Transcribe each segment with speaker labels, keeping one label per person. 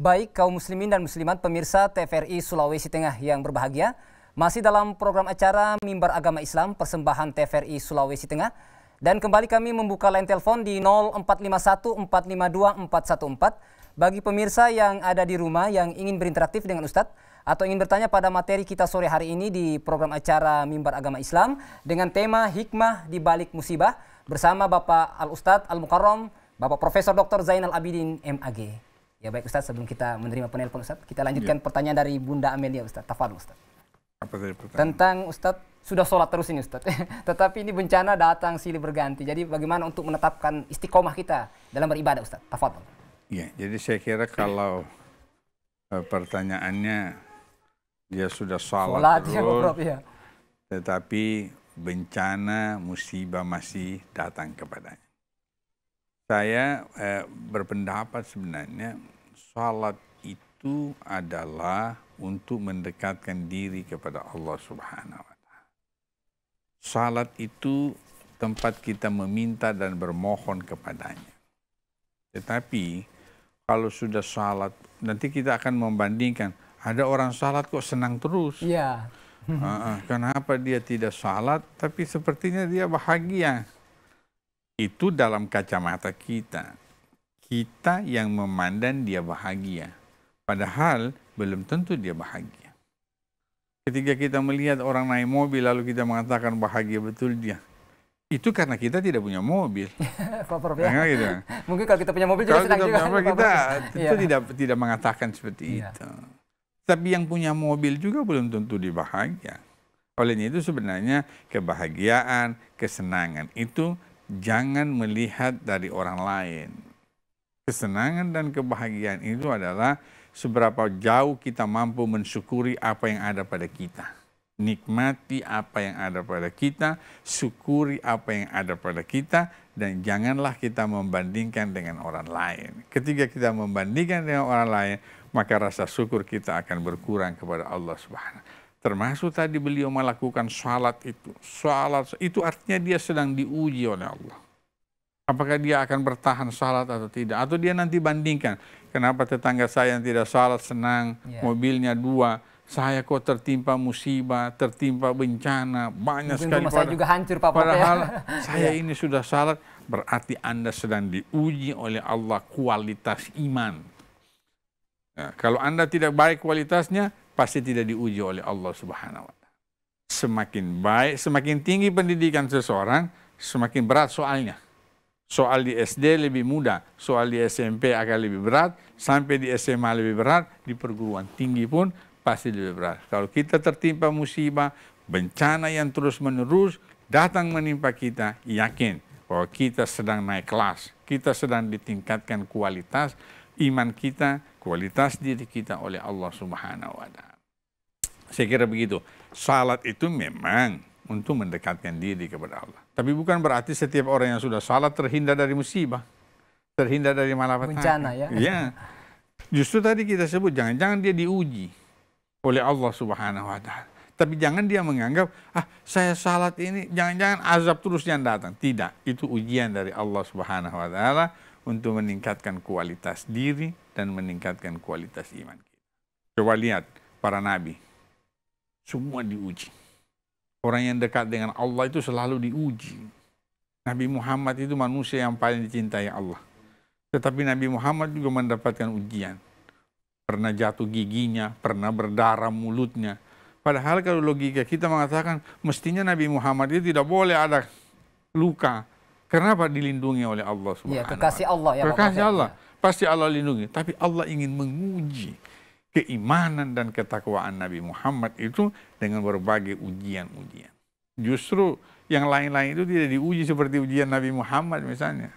Speaker 1: Baik kaum muslimin dan muslimat pemirsa TVRI Sulawesi Tengah yang berbahagia, masih dalam program acara Mimbar Agama Islam Persembahan TVRI Sulawesi Tengah dan kembali kami membuka line telepon di 0451452414 bagi pemirsa yang ada di rumah yang ingin berinteraktif dengan Ustadz atau ingin bertanya pada materi kita sore hari ini di program acara Mimbar Agama Islam dengan tema Hikmah di Balik Musibah bersama Bapak Al Ustadz Al Mukarram, Bapak Profesor Dr. Zainal Abidin MAG. Ya baik Ustaz, sebelum kita menerima penelpon Ustaz, kita lanjutkan ya. pertanyaan dari Bunda Amelia Ustaz. Tafadu Ustaz.
Speaker 2: Apa tadi pertanyaan? Tentang
Speaker 1: Ustaz sudah sholat terus ini Ustaz. Tetapi ini bencana datang silih berganti. Jadi bagaimana untuk menetapkan istiqomah kita dalam beribadah Ustaz? Tafadu.
Speaker 2: Ya, jadi saya kira kalau uh, pertanyaannya dia sudah sholat, sholat terus, ya, Prof, ya. tetapi bencana musibah masih datang kepadanya saya eh, berpendapat sebenarnya salat itu adalah untuk mendekatkan diri kepada Allah Subhanahu wa taala. Salat itu tempat kita meminta dan bermohon kepadanya. Tetapi kalau sudah salat nanti kita akan membandingkan ada orang salat kok senang terus. Iya. Uh, kenapa dia tidak salat tapi sepertinya dia bahagia. Itu dalam kacamata kita kita yang memandang dia bahagia. Padahal belum tentu dia bahagia. Ketika kita melihat orang naik mobil lalu kita mengatakan bahagia betul dia. Itu karena kita tidak punya mobil. ya. gitu.
Speaker 1: Mungkin kalau kita punya mobil juga senang juga. kita itu iya. tidak
Speaker 2: tidak mengatakan seperti iya. itu. Tapi yang punya mobil juga belum tentu dibahagia. Olehnya itu sebenarnya kebahagiaan, kesenangan itu jangan melihat dari orang lain. Kesenangan dan kebahagiaan itu adalah seberapa jauh kita mampu mensyukuri apa yang ada pada kita. Nikmati apa yang ada pada kita, syukuri apa yang ada pada kita, dan janganlah kita membandingkan dengan orang lain. Ketika kita membandingkan dengan orang lain, maka rasa syukur kita akan berkurang kepada Allah Subhanahu Termasuk tadi beliau melakukan salat itu. Salat itu artinya dia sedang diuji oleh Allah. Apakah dia akan bertahan sholat atau tidak? Atau dia nanti bandingkan, kenapa tetangga saya yang tidak sholat senang, yeah. mobilnya dua, saya kok tertimpa musibah, tertimpa bencana, banyak Mungkin sekali. Rumah saya juga
Speaker 1: hancur, Pak. Ya. Padahal ya. saya iya.
Speaker 2: ini sudah salat, berarti Anda sedang diuji oleh Allah kualitas iman. Nah, kalau Anda tidak baik kualitasnya, pasti tidak diuji oleh Allah Subhanahu wa taala. Semakin baik, semakin tinggi pendidikan seseorang, semakin berat soalnya. Soal di SD lebih mudah, soal di SMP agak lebih berat, sampai di SMA lebih berat, di perguruan tinggi pun pasti lebih berat. Kalau kita tertimpa musibah, bencana yang terus-menerus datang menimpa kita, yakin bahwa kita sedang naik kelas, kita sedang ditingkatkan kualitas iman kita, kualitas diri kita oleh Allah Subhanahu wa taala. Saya kira begitu. Salat itu memang untuk mendekatkan diri kepada Allah. Tapi bukan berarti setiap orang yang sudah salat terhindar dari musibah, terhindar dari malapetaka. Bencana ya. Iya. Justru tadi kita sebut jangan-jangan dia diuji oleh Allah Subhanahu wa taala. Tapi jangan dia menganggap, ah saya salat ini, jangan-jangan azab terus yang datang. Tidak, itu ujian dari Allah Subhanahu wa taala untuk meningkatkan kualitas diri dan meningkatkan kualitas iman kita. Coba lihat para nabi. Semua diuji. Orang yang dekat dengan Allah itu selalu diuji. Nabi Muhammad itu manusia yang paling dicintai Allah. Tetapi Nabi Muhammad juga mendapatkan ujian. Pernah jatuh giginya, pernah berdarah mulutnya. Padahal kalau logika kita mengatakan mestinya Nabi Muhammad itu tidak boleh ada luka. Kenapa dilindungi oleh Allah iya, swt? kekasih
Speaker 1: Allah ya. Kekasih
Speaker 2: Allah. Pasti Allah lindungi. Tapi Allah ingin menguji keimanan dan ketakwaan Nabi Muhammad itu dengan berbagai ujian-ujian. Justru yang lain-lain itu tidak diuji seperti ujian Nabi Muhammad misalnya.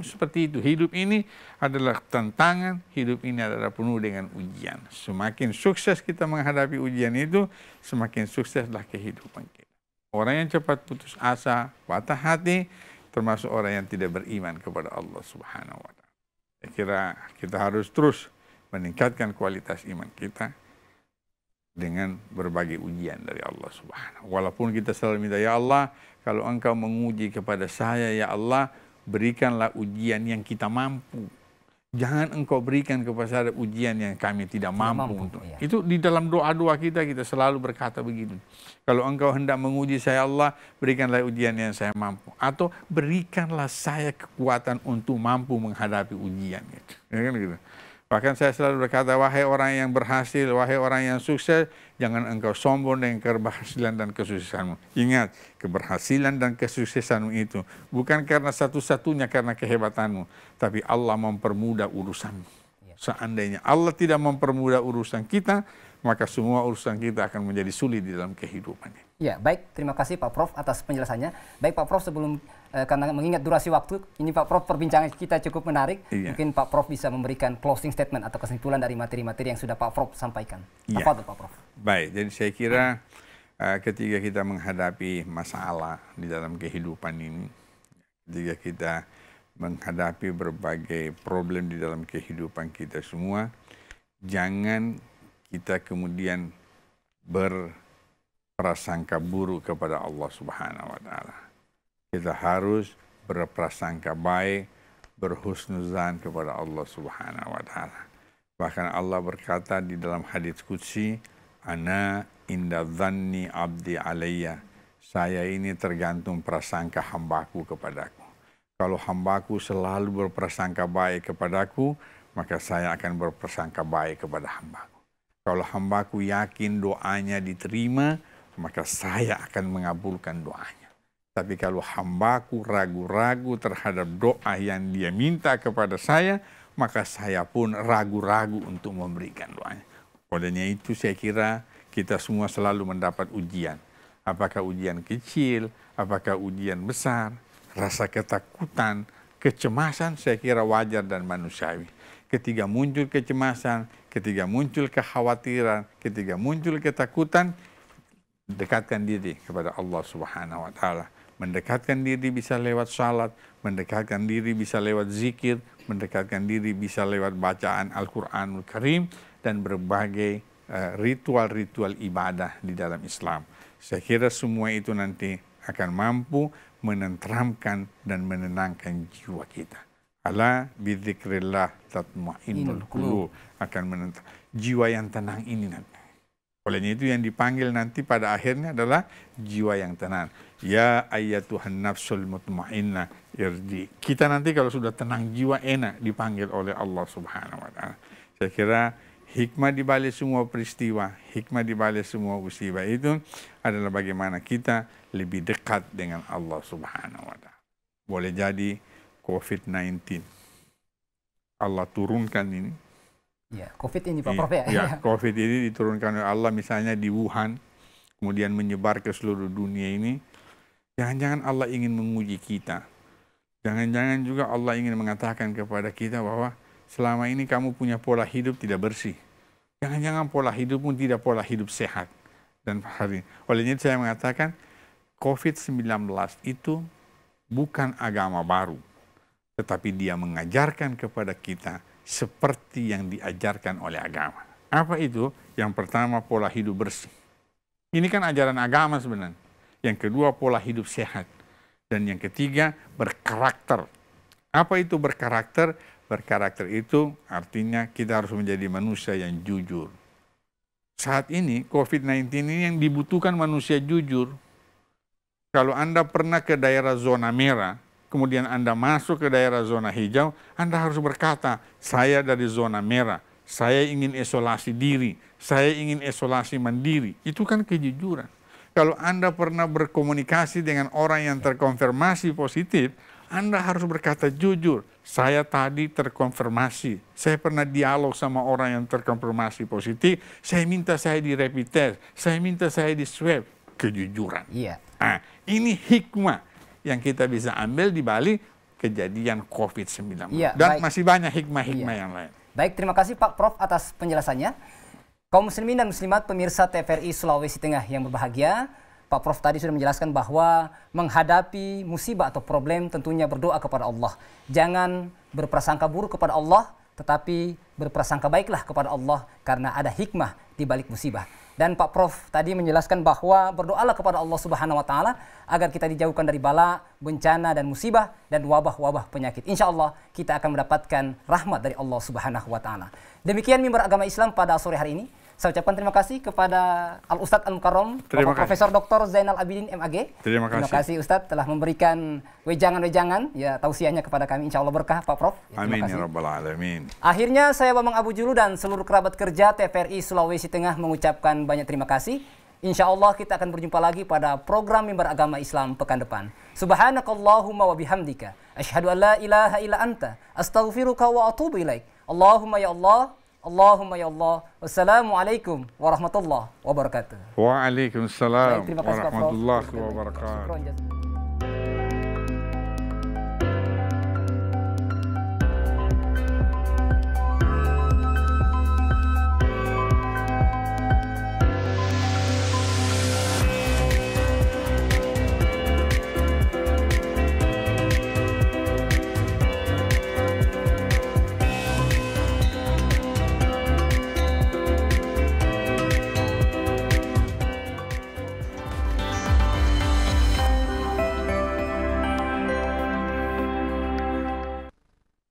Speaker 2: Seperti itu, hidup ini adalah tantangan, hidup ini adalah penuh dengan ujian. Semakin sukses kita menghadapi ujian itu, semakin sukseslah kehidupan kita. Orang yang cepat putus asa, patah hati, termasuk orang yang tidak beriman kepada Allah Subhanahu wa taala. Saya kira kita harus terus meningkatkan kualitas iman kita dengan berbagai ujian dari Allah Subhanahu. Walaupun kita selalu minta ya Allah, kalau Engkau menguji kepada saya ya Allah, berikanlah ujian yang kita mampu. Jangan engkau berikan kepada saya ujian yang kami tidak mampu. mampu untuk. Iya. Itu di dalam doa-doa kita, kita selalu berkata begitu. Kalau engkau hendak menguji saya ya Allah, berikanlah ujian yang saya mampu. Atau berikanlah saya kekuatan untuk mampu menghadapi ujian. itu. Ya kan gitu. Bahkan saya selalu berkata, wahai orang yang berhasil, wahai orang yang sukses, jangan engkau sombong dengan keberhasilan dan kesuksesanmu. Ingat, keberhasilan dan kesuksesanmu itu bukan karena satu-satunya karena kehebatanmu, tapi Allah mempermudah urusanmu. Iya. Seandainya Allah tidak mempermudah urusan kita, maka semua urusan kita akan menjadi sulit di dalam kehidupannya.
Speaker 1: Ya, baik. Terima kasih Pak Prof atas penjelasannya. Baik Pak Prof, sebelum uh, karena mengingat durasi waktu, ini Pak Prof perbincangan kita cukup menarik. Iya. Mungkin Pak Prof bisa memberikan closing statement atau kesimpulan dari materi-materi yang sudah Pak Prof sampaikan. Iya. Apa itu Pak Prof?
Speaker 2: Baik, jadi saya kira uh, ketika kita menghadapi masalah di dalam kehidupan ini, ketika kita menghadapi berbagai problem di dalam kehidupan kita semua, jangan kita kemudian berprasangka buruk kepada Allah Subhanahu wa taala kita harus berprasangka baik, berhusnuzan kepada Allah Subhanahu wa taala. Bahkan Allah berkata di dalam hadis qudsi, "Ana inda dhanni abdi alayya." Saya ini tergantung prasangka hambaku kepadaku. Kalau hambaku selalu berprasangka baik kepadaku, maka saya akan berprasangka baik kepada hambaku. Kalau hambaku yakin doanya diterima, maka saya akan mengabulkan doanya. Tapi kalau hambaku ragu-ragu terhadap doa yang dia minta kepada saya, maka saya pun ragu-ragu untuk memberikan doanya. Olehnya itu saya kira kita semua selalu mendapat ujian. Apakah ujian kecil, apakah ujian besar, rasa ketakutan, kecemasan saya kira wajar dan manusiawi. Ketika muncul kecemasan, ketika muncul kekhawatiran, ketika muncul ketakutan, dekatkan diri kepada Allah Subhanahu wa taala. Mendekatkan diri bisa lewat salat, mendekatkan diri bisa lewat zikir, mendekatkan diri bisa lewat bacaan Al-Quranul Karim, dan berbagai eh, ritual-ritual uh, ibadah di dalam Islam. Saya kira semua itu nanti akan mampu menenteramkan dan menenangkan jiwa kita. Ala bidzikrillah tatmainnul qulub akan menentang jiwa yang tenang ini nanti. Olehnya itu yang dipanggil nanti pada akhirnya adalah jiwa yang tenang. Ya ayat Tuhan nafsul mutmainnah irdi. Kita nanti kalau sudah tenang jiwa enak dipanggil oleh Allah Subhanahu wa taala. Saya kira hikmah di balik semua peristiwa, hikmah di balik semua musibah itu adalah bagaimana kita lebih dekat dengan Allah Subhanahu wa taala. Boleh jadi COVID-19 Allah turunkan ini
Speaker 1: Ya, COVID ini Pak iya, Prof ya. Ya,
Speaker 2: COVID ini diturunkan oleh Allah misalnya di Wuhan, kemudian menyebar ke seluruh dunia ini. Jangan-jangan Allah ingin menguji kita. Jangan-jangan juga Allah ingin mengatakan kepada kita bahwa selama ini kamu punya pola hidup tidak bersih. Jangan-jangan pola hidup pun tidak pola hidup sehat. Dan hari olehnya saya mengatakan COVID-19 itu bukan agama baru, tetapi dia mengajarkan kepada kita seperti yang diajarkan oleh agama. Apa itu? Yang pertama pola hidup bersih. Ini kan ajaran agama sebenarnya. Yang kedua pola hidup sehat. Dan yang ketiga berkarakter. Apa itu berkarakter? Berkarakter itu artinya kita harus menjadi manusia yang jujur. Saat ini COVID-19 ini yang dibutuhkan manusia jujur. Kalau Anda pernah ke daerah zona merah, kemudian Anda masuk ke daerah zona hijau, Anda harus berkata, saya dari zona merah, saya ingin isolasi diri, saya ingin isolasi mandiri. Itu kan kejujuran. Kalau Anda pernah berkomunikasi dengan orang yang terkonfirmasi positif, Anda harus berkata jujur, saya tadi terkonfirmasi. Saya pernah dialog sama orang yang terkonfirmasi positif, saya minta saya di rapid saya minta saya di swab. Kejujuran. Iya. Nah, ini hikmah yang kita bisa ambil di Bali kejadian COVID-19. Ya, Dan baik. masih banyak hikmah-hikmah ya. yang lain.
Speaker 1: Baik, terima kasih Pak Prof atas penjelasannya. Kaum muslimin dan muslimat pemirsa TVRI Sulawesi Tengah yang berbahagia, Pak Prof tadi sudah menjelaskan bahwa menghadapi musibah atau problem tentunya berdoa kepada Allah. Jangan berprasangka buruk kepada Allah, tetapi berprasangka baiklah kepada Allah karena ada hikmah di balik musibah. Dan Pak Prof tadi menjelaskan bahwa berdoalah kepada Allah Subhanahu wa taala agar kita dijauhkan dari bala, bencana dan musibah dan wabah-wabah penyakit. Insya Allah kita akan mendapatkan rahmat dari Allah Subhanahu wa taala. Demikian mimbar agama Islam pada sore hari ini. Saya ucapkan terima kasih kepada Al Ustadz Al Mukarram, Profesor Dr. Zainal Abidin MAG. Terima kasih. Terima kasih Ustadz telah memberikan wejangan-wejangan ya tausiahnya kepada kami insya Allah berkah Pak Prof.
Speaker 2: Ya, Amin ya rabbal alamin.
Speaker 1: Akhirnya saya Bambang Abu Julu dan seluruh kerabat kerja TVRI Sulawesi Tengah mengucapkan banyak terima kasih. Insya Allah kita akan berjumpa lagi pada program Mimbar Agama Islam pekan depan. Subhanakallahumma wa bihamdika. Ashadu an la ilaha illa anta. Astaghfiruka wa atubu ilaik. Allahumma ya Allah, Allahumma ya Allah. Wassalamualaikum warahmatullahi wabarakatuh.
Speaker 2: Waalaikumsalam warahmatullahi wabarakatuh.